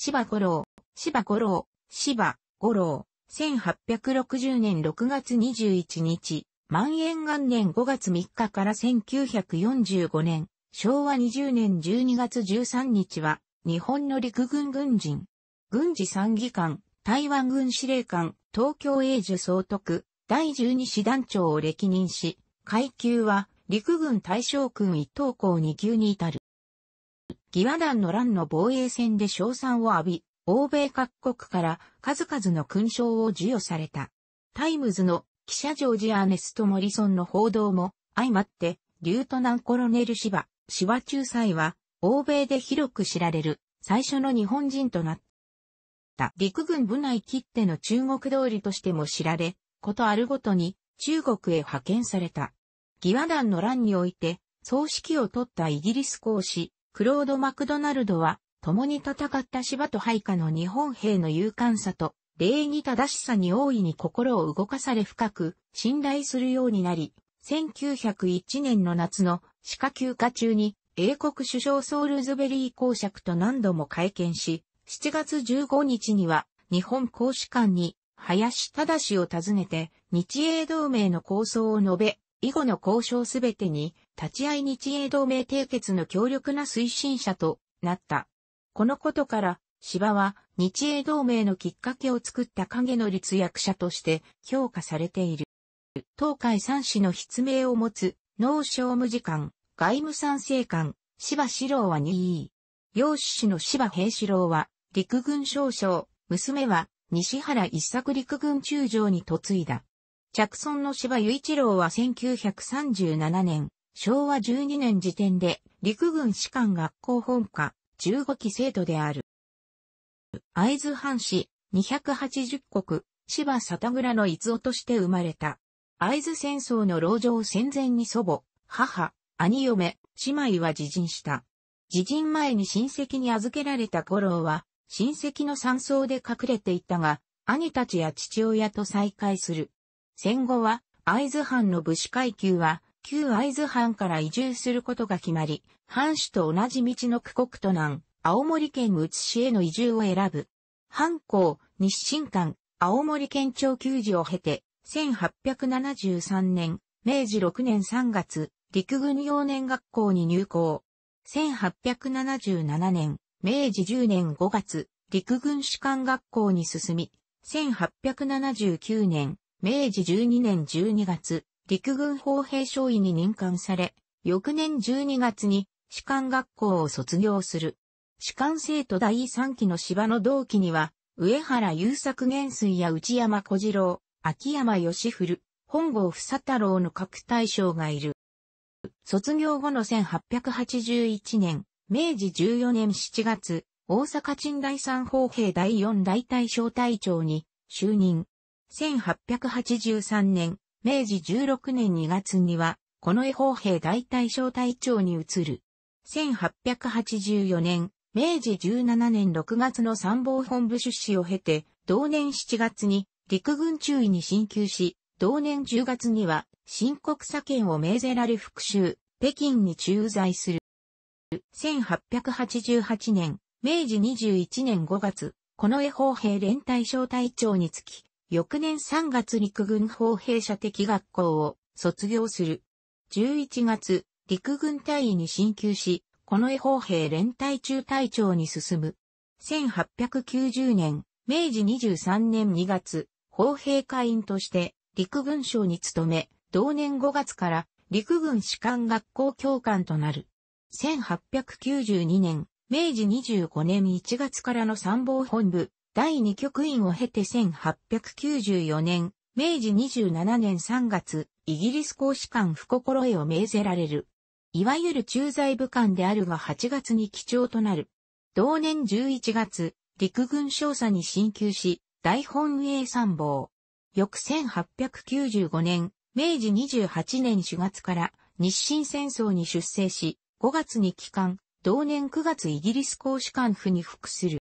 芝五郎、芝五郎、芝五郎、1860年6月21日、万円元年5月3日から1945年、昭和20年12月13日は、日本の陸軍軍人、軍事参議官、台湾軍司令官、東京英寿総督、第12師団長を歴任し、階級は陸軍大将軍一等校二級に至る。義和団の乱の防衛戦で賞賛を浴び、欧米各国から数々の勲章を授与された。タイムズの記者ジョージ・アーネスト・モリソンの報道も相まって、リュートナンコロネル芝、バ中裁は、欧米で広く知られる最初の日本人となった。陸軍部内切手の中国通りとしても知られ、ことあるごとに中国へ派遣された。義和団の乱において、葬式を取ったイギリス公使、クロード・マクドナルドは、共に戦った芝と配下の日本兵の勇敢さと、礼儀正しさに大いに心を動かされ深く信頼するようになり、1901年の夏の歯科休暇中に英国首相ソールズベリー公爵と何度も会見し、7月15日には日本公使館に林正を訪ねて日英同盟の構想を述べ、以後の交渉すべてに、立ち会い日英同盟締結の強力な推進者となった。このことから、芝は日英同盟のきっかけを作った影の立役者として評価されている。東海三市の筆名を持つ、農商務次官、外務参政官、芝四郎は2位。養子氏の芝平四郎は、陸軍少将、娘は西原一作陸軍中将に嫁いだ。着村の芝雄一郎は1937年、昭和12年時点で陸軍士官学校本科15期生徒である。会津藩士280国、芝里倉の逸夫として生まれた。会津戦争の牢城戦前に祖母、母、兄嫁、姉妹は自陣した。自陣前に親戚に預けられた五郎は、親戚の山荘で隠れていたが、兄たちや父親と再会する。戦後は、会津藩の武士階級は、旧会津藩から移住することが決まり、藩主と同じ道の区国都南、青森県宇津市への移住を選ぶ。藩校、日清館、青森県庁球児を経て、1873年、明治6年3月、陸軍幼年学校に入校。1877年、明治10年5月、陸軍士官学校に進み、1879年、明治12年12月、陸軍砲兵少尉に任官され、翌年12月に士官学校を卒業する。士官生徒第3期の芝の同期には、上原優作元帥や内山小次郎、秋山義古、本郷房太郎の各大将がいる。卒業後の1881年、明治14年7月、大阪鎮第三砲兵第四大隊小隊長に就任。1883年、明治16年2月には、この絵兵大隊小隊長に移る。1884年、明治17年6月の参謀本部出資を経て、同年7月に陸軍中尉に進級し、同年10月には新国左権を命ぜられ復讐、北京に駐在する。1888年、明治21年5月、この絵法兵連隊小隊長につき、翌年3月陸軍砲兵射的学校を卒業する。11月、陸軍隊員に進級し、この絵砲兵連隊中隊長に進む。1890年、明治23年2月、砲兵会員として陸軍省に勤め、同年5月から陸軍士官学校教官となる。1892年、明治25年1月からの参謀本部、第2局員を経て1894年、明治27年3月、イギリス公使館不心得を命ぜられる。いわゆる駐在武官であるが8月に基調となる。同年11月、陸軍少佐に進級し、大本営参謀。翌1895年、明治28年4月から日清戦争に出征し、5月に帰還、同年9月イギリス公使館府に服する。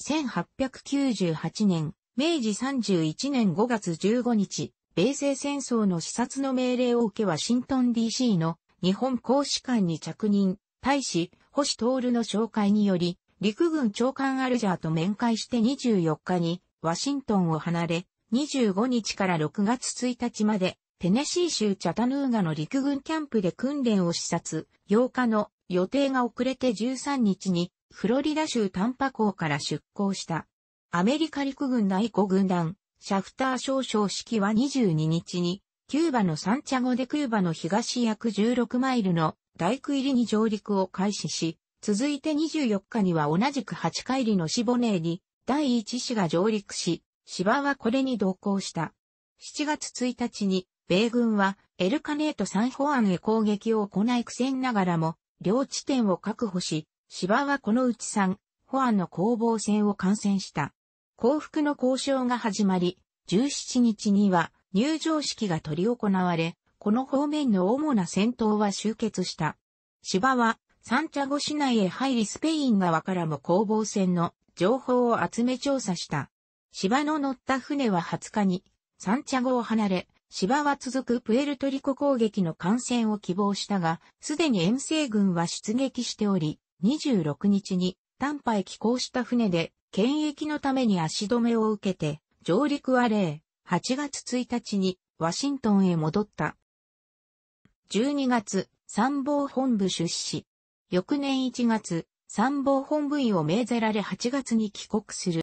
1898年、明治31年5月15日、米西戦争の視察の命令を受けワシントン DC の日本公使館に着任、大使、星徹の紹介により、陸軍長官アルジャーと面会して24日に、ワシントンを離れ、25日から6月1日まで、テネシー州チャタヌーガの陸軍キャンプで訓練を視察、8日の予定が遅れて13日にフロリダ州タンパ港から出港した。アメリカ陸軍内5軍団、シャフター少将式は22日に、キューバのサンチャゴでクーバの東約16マイルの大区入りに上陸を開始し、続いて24日には同じく8回りのシボネーに第1市が上陸し、芝はこれに同行した。7月1日に、米軍はエルカネート・サンホアンへ攻撃を行い苦戦ながらも、両地点を確保し、芝はこのうち3、保安の攻防戦を観戦した。降伏の交渉が始まり、17日には入場式が取り行われ、この方面の主な戦闘は終結した。芝は、サンチャゴ市内へ入りスペイン側からも攻防戦の情報を集め調査した。芝の乗った船は20日に、サンチャゴを離れ、芝は続くプエルトリコ攻撃の艦船を希望したが、すでに遠征軍は出撃しており、26日に丹波へ寄港した船で検疫のために足止めを受けて上陸は例8月1日にワシントンへ戻った。12月参謀本部出資。翌年1月参謀本部員を命ぜられ8月に帰国する。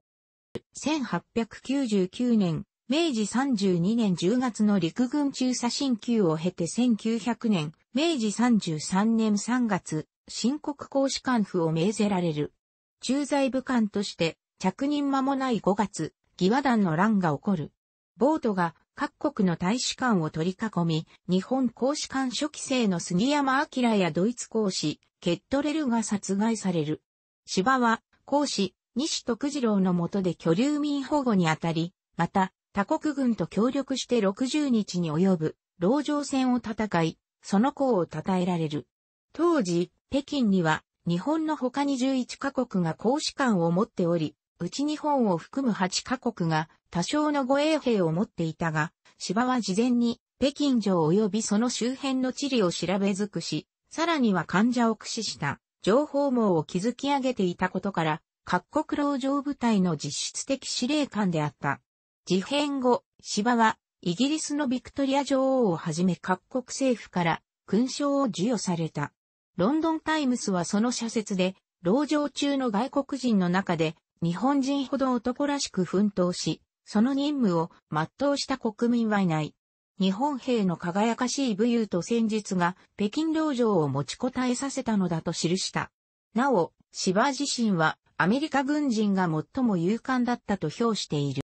1899年、明治32年10月の陸軍中佐進級を経て1900年、明治33年3月、新国公使館府を命ぜられる。駐在武官として着任間もない5月、義和団の乱が起こる。ボートが各国の大使館を取り囲み、日本公使館初期生の杉山明やドイツ公使、ケットレルが殺害される。芝は公使、西徳次郎の下で居留民保護にあたり、また他国軍と協力して60日に及ぶ、籠城戦を戦い、その功を称えられる。当時、北京には日本の他に11カ国が公使館を持っており、うち日本を含む8カ国が多少の護衛兵を持っていたが、芝は事前に北京城及びその周辺の地理を調べ尽くし、さらには患者を駆使した情報網を築き上げていたことから、各国老城部隊の実質的司令官であった。事変後、芝はイギリスのビクトリア女王をはじめ各国政府から勲章を授与された。ロンドンタイムスはその社説で、牢城中の外国人の中で、日本人ほど男らしく奮闘し、その任務を全うした国民はいない。日本兵の輝かしい武勇と戦術が北京牢城を持ちこたえさせたのだと記した。なお、芝自身はアメリカ軍人が最も勇敢だったと評している。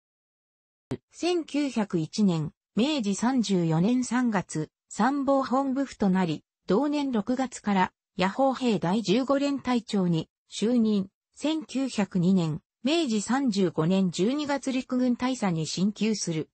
1901年、明治34年3月、参謀本部府となり、同年6月から野砲兵第15連隊長に就任。1902年、明治35年12月陸軍大佐に進級する。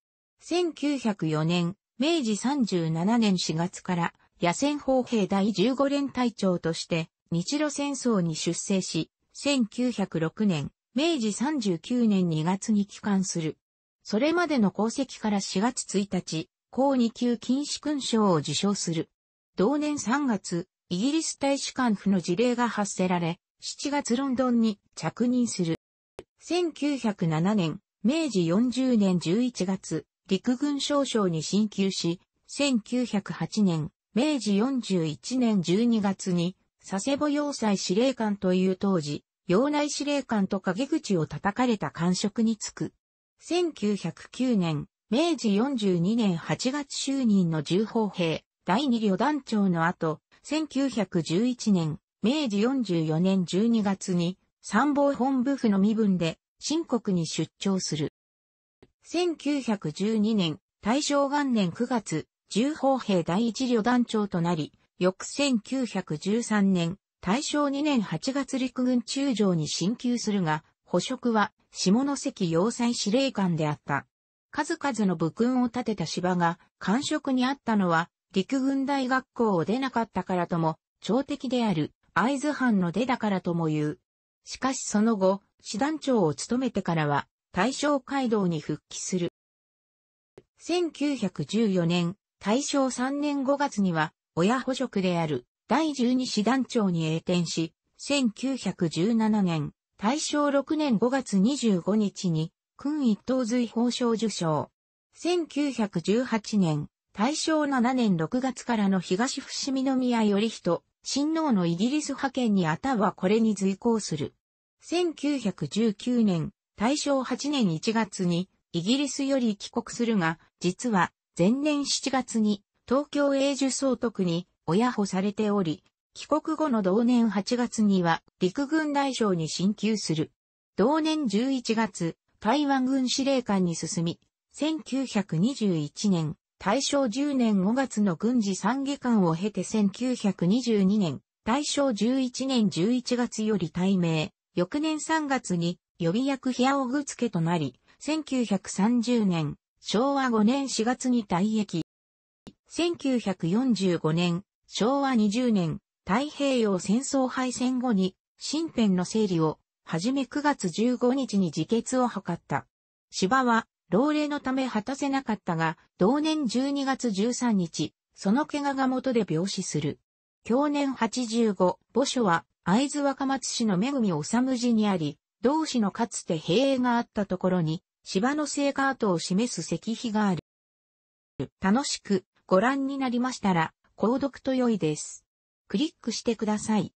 1904年、明治37年4月から野戦砲兵第15連隊長として日露戦争に出征し、1906年、明治39年2月に帰還する。それまでの功績から4月1日、高2級禁止勲章を受章する。同年3月、イギリス大使館府の事例が発せられ、7月ロンドンに着任する。1907年、明治40年11月、陸軍少将に進級し、1908年、明治41年12月に、佐世保要塞司令官という当時、要内司令官と陰口を叩かれた官職に就く。1909年、明治42年8月就任の重砲兵、第二旅団長の後、1911年、明治44年12月に参謀本部府の身分で新国に出張する。1912年、大正元年9月、重砲兵第一旅団長となり、翌1913年、大正2年8月陸軍中将に進級するが、捕職は下関要塞司令官であった。数々の武勲を立てた芝が、官職にあったのは陸軍大学校を出なかったからとも、朝敵である会津藩の出だからとも言う。しかしその後、師団長を務めてからは、大正街道に復帰する。1914年、大正3年5月には、親補職である第12師団長に栄転し、1917年、大正6年5月25日に、軍一等随法賞受賞。1918年、大正7年6月からの東伏見宮頼人、親王のイギリス派遣にあたはこれに随行する。1919年、大正8年1月にイギリスより帰国するが、実は前年7月に東京永住総督に親保されており、帰国後の同年8月には陸軍大将に進級する。同年11月、台湾軍司令官に進み、1921年大正10年5月の軍事参議官を経て1922年、大正11年11月より大名、翌年3月に予備役屋をぐつ付となり、1930年、昭和5年4月に退役。1945年、昭和20年、太平洋戦争敗戦後に、新編の整理を、はじめ9月15日に自決を図った。芝は、老齢のため果たせなかったが、同年12月13日、その怪我が元で病死する。去年85、墓所は、会津若松市の恵み治寺にあり、同市のかつて兵営があったところに、芝の聖火跡を示す石碑がある。楽しくご覧になりましたら、購読と良いです。クリックしてください。